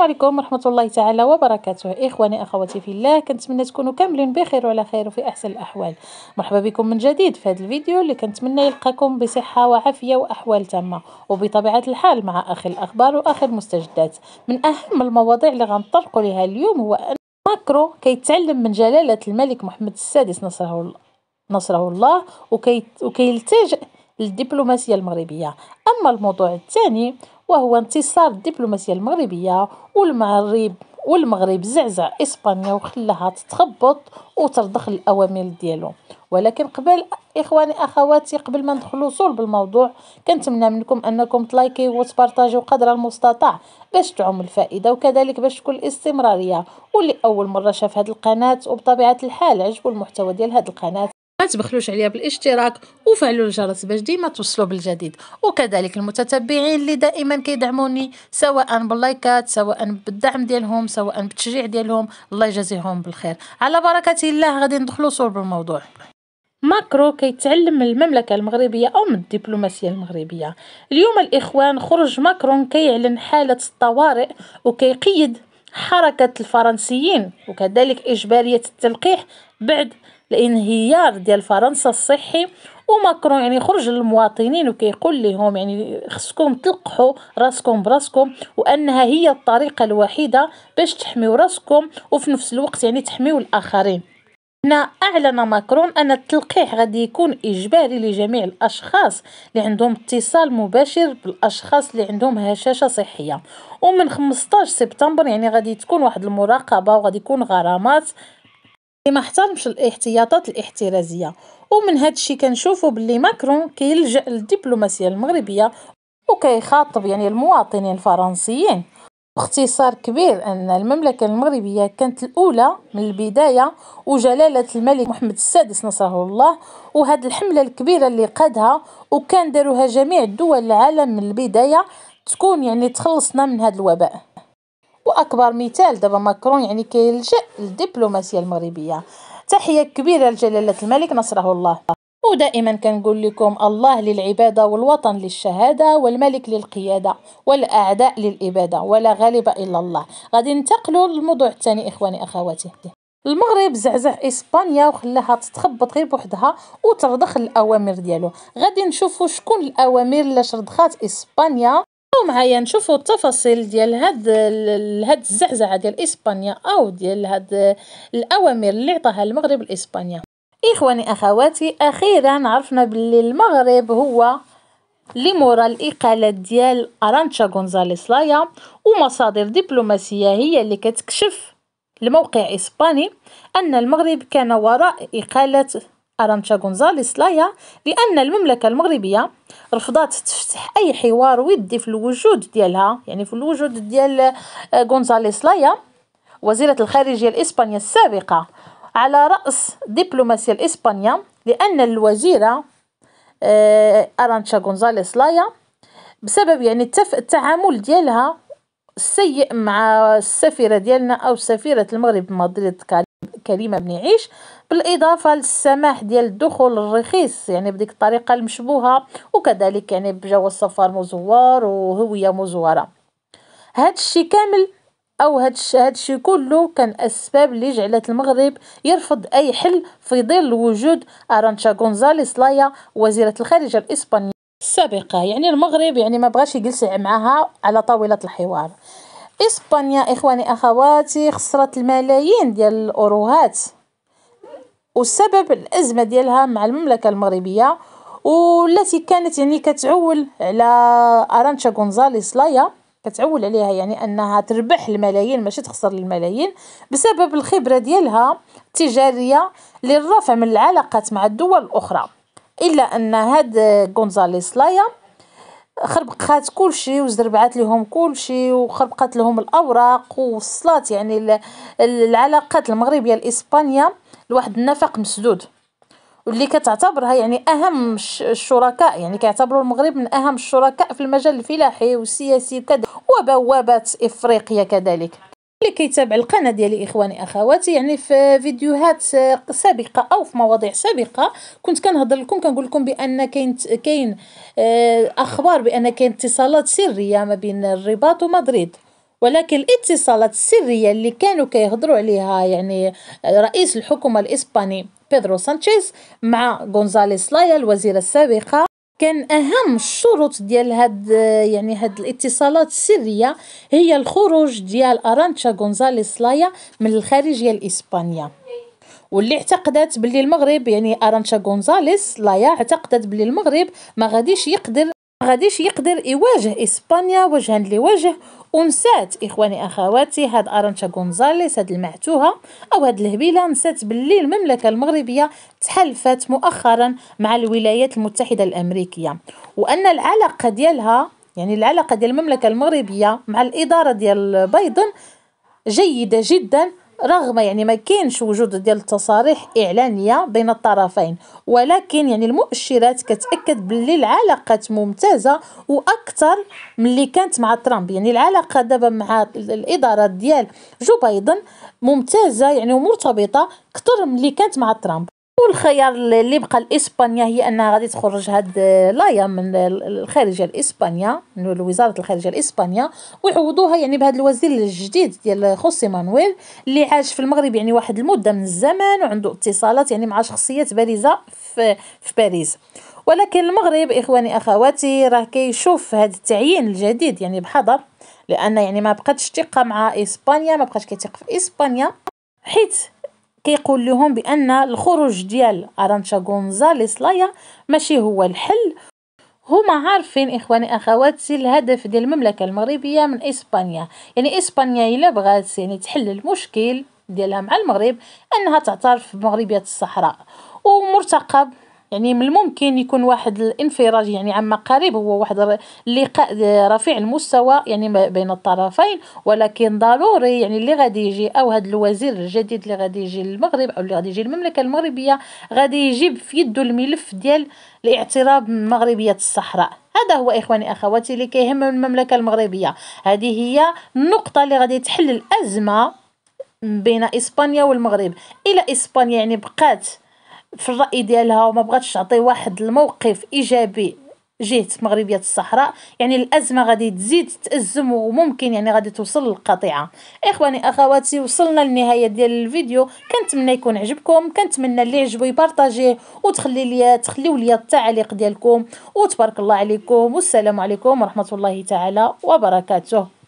السلام عليكم ورحمة الله تعالى وبركاته إخواني أخواتي في الله كنتمنى تكونوا كاملين بخير وعلى خير وفي أحسن الأحوال مرحبا بكم من جديد في هذا الفيديو اللي كنتمنى يلقاكم بصحة وعافية وأحوال تامة وبطبيعة الحال مع أخي الأخبار وأخي المستجدات من أهم المواضيع اللي غنطرقوا لها اليوم هو أن ماكرو كيتعلم من جلالة الملك محمد السادس نصره الله نصره الله وكيلتجئ للدبلوماسية المغربية أما الموضوع الثاني وهو انتصار الدبلوماسية المغربية والمغرب والمغرب زعزع اسبانيا وخلاها تتخبط وترضخ الاوامر ديالو ولكن قبل اخواني اخواتي قبل ما ندخلوا صلب بالموضوع كنتمنى منكم انكم تلايكيو وتبارطاجيو قدر المستطاع باش تعم الفائده وكذلك باش تكون الاستمراريه واللي اول مره شاف هذه القناه وبطبيعه الحال عجبو المحتوى ديال هذه القناه ما تبخلوش عليا بالاشتراك وفعلوا الجرس باش ديما توصلوا بالجديد وكذلك المتتبعين اللي دائما كيدعموني سواء باللايكات سواء بالدعم ديالهم سواء بالتشجيع ديالهم الله يجازيهم بالخير على بركه الله غادي ندخلوا صور بالموضوع ماكرو كيتعلم من المملكة المغربية أو من الدبلوماسية المغربية اليوم الإخوان خرج ماكرون كيعلن حالة الطوارئ وكيقيد حركة الفرنسيين وكذلك إجبارية التلقيح بعد الانهيار ديال فرنسا الصحي وماكرون يعني خرج للمواطنين وكيقول لهم يعني خصكم تلقحوا راسكم براسكم وانها هي الطريقه الوحيده باش تحميو راسكم وفي نفس الوقت يعني تحميو الاخرين هنا اعلن ماكرون ان التلقيح غادي يكون اجباري لجميع الاشخاص اللي عندهم اتصال مباشر بالاشخاص اللي عندهم هشاشه صحيه ومن 15 سبتمبر يعني غادي تكون واحد المراقبه وغادي يكون غرامات ما احترمش الاحتياطات الاحترازيه ومن هذا الشيء كنشوفوا باللي ماكرون كيلجا للدبلوماسيه المغربيه وكيخاطب يعني المواطنين الفرنسيين باختصار كبير ان المملكه المغربيه كانت الاولى من البدايه وجلاله الملك محمد السادس نصره الله وهذه الحمله الكبيره اللي قادها وكان داروها جميع الدول العالم من البدايه تكون يعني تخلصنا من هذا الوباء واكبر مثال دابا ماكرون يعني كيلجا للدبلوماسيه المغربيه تحيه كبيره لجلاله الملك نصره الله ودائما كنقول لكم الله للعبادة والوطن للشهادة والملك للقيادة والأعداء للإبادة ولا غالب إلا الله غادي ننتقلوا للموضوع الثاني إخواني أخواتي المغرب زعزع اسبانيا وخلاها تتخبط غير بوحدها وترضخ الاوامر ديالو غادي نشوفوا شكون الاوامر اللي شرضخات اسبانيا خليكم معايا نشوفوا التفاصيل ديال هاد هاد الزعزعه ديال اسبانيا او ديال هاد الاوامر اللي عطاها المغرب لاسبانيا اخواني اخواتي اخيرا عرفنا باللي المغرب هو اللي مورا الاقاله ديال ارانشا غونزاليس لايا ومصادر دبلوماسيه هي اللي كتكشف الموقع اسباني ان المغرب كان وراء اقاله ارانشا غونزاليس لايا لان المملكه المغربيه رفضات تفتح اي حوار ودي في الوجود ديالها يعني في الوجود ديال آه، غونزاليس لايا وزيرة الخارجية الإسبانية السابقة على رأس دبلوماسية الإسبانيا لأن الوزيرة آه، أرانشا غونزاليس لايا بسبب يعني التعامل ديالها السيء مع السفيرة ديالنا أو سفيرة المغرب مدريد كريمه بن عيش بالاضافه للسماح ديال الدخول الرخيص يعني بديك الطريقه المشبوهه وكذلك يعني بجواز سفر مزور وهويه مزوره هاد الشيء كامل او هاد الشيء كله كان اسباب اللي جعلت المغرب يرفض اي حل في ظل وجود ارانشا غونزاليس لايا وزيره الخارجيه الاسبانيه السابقه يعني المغرب يعني ما بغاش يجلس معها على طاوله الحوار إسبانيا إخواني أخواتي خسرت الملايين ديال الأوروهات والسبب الأزمة ديالها مع المملكة المغربية والتي كانت يعني كتعول على أرانشا غونزاليس لايا كتعول عليها يعني انها تربح الملايين ماشي تخسر الملايين بسبب الخبره ديالها التجاريه للرفع من العلاقات مع الدول الاخرى الا ان هاد غونزاليس لايا خربقات كلشي وزربعات لهم كلشي وخربقات لهم الاوراق ووصلات يعني العلاقات المغربيه الإسبانية لواحد النفق مسدود واللي كتعتبرها يعني اهم الشركاء يعني كيعتبروا المغرب من اهم الشركاء في المجال الفلاحي والسياسي وكذا وبوابات افريقيا كذلك اللي كيتابع القناه ديالي اخواني اخواتي يعني في فيديوهات سابقه او في مواضيع سابقه كنت كنهضر لكم كنقول لكم بان كاين كاين آه، اخبار بان كاين اتصالات سريه ما بين الرباط ومدريد ولكن الاتصالات السريه اللي كانوا كيهضروا عليها يعني رئيس الحكومه الاسباني بيدرو سانشيز مع غونزاليس لايا الوزيره السابقه كان اهم الشروط ديال هاد يعني هاد الاتصالات السريه هي الخروج ديال ارانتشا غونزاليس لايا من الخارجيه لاسبانيا واللي اعتقدت باللي المغرب يعني ارانتشا غونزاليس لايا اعتقدت باللي المغرب ما غاديش يقدر غاديش يقدر يواجه اسبانيا وجها لوجه ونسات اخواني اخواتي هاد ارانشا غونزاليس هاد المعتوهه او هاد الهبيله نسات باللي المملكه المغربيه تحالفت مؤخرا مع الولايات المتحده الامريكيه وان العلاقه ديالها يعني العلاقه ديال المملكه المغربيه مع الاداره ديال بايدن جيده جدا رغم يعني ما كاينش وجود ديال التصاريح اعلانيه بين الطرفين ولكن يعني المؤشرات كتاكد باللي العلاقات ممتازه واكثر من اللي كانت مع ترامب يعني العلاقه دابا مع الاداره ديال جو بايدن ممتازه يعني ومرتبطه اكثر من اللي كانت مع ترامب والخيار اللي بقى لاسبانيا هي انها غادي تخرج هاد آه، لايا من الخارجيه الاسبانيا من وزاره الخارجيه الاسبانيا ويعوضوها يعني بهذا الوزير الجديد ديال خوسي مانويل اللي عاش في المغرب يعني واحد المده من الزمان وعنده اتصالات يعني مع شخصيات بارزه في, في باريس ولكن المغرب اخواني اخواتي راه كيشوف هذا التعيين الجديد يعني بحذر لان يعني ما بقاتش ثقه مع اسبانيا ما بقاش كيثق في اسبانيا حيت كيقول لهم بان الخروج ديال ارانشا غونزاليس لايا ماشي هو الحل هما عارفين اخواني اخواتي الهدف ديال المملكه المغربيه من اسبانيا يعني اسبانيا الا بغات يعني تحل المشكل ديالها مع المغرب انها تعترف بمغربيه الصحراء ومرتقب يعني من الممكن يكون واحد الانفراج يعني عما قريب هو واحد اللقاء رفيع المستوى يعني بين الطرفين ولكن ضروري يعني اللي غادي يجي او هذا الوزير الجديد اللي غادي يجي للمغرب او اللي غادي يجي للمملكه المغربيه غادي يجيب في يده الملف ديال الاعتراف من مغربيه الصحراء هذا هو اخواني اخواتي اللي كيهم المملكه المغربيه هذه هي النقطه اللي غادي تحل الازمه بين اسبانيا والمغرب الى اسبانيا يعني بقات في الرأي ديالها وما بغاتش تعطي واحد الموقف إيجابي جهة مغربية الصحراء يعني الأزمة غادي تزيد تأزم وممكن يعني غادي توصل للقطيعة إخواني أخواتي وصلنا للنهاية ديال الفيديو كنتمنى يكون عجبكم كنتمنى اللي عجبو يبارطاجيه وتخلي لي تخليو لي التعليق ديالكم وتبارك الله عليكم والسلام عليكم ورحمة الله تعالى وبركاته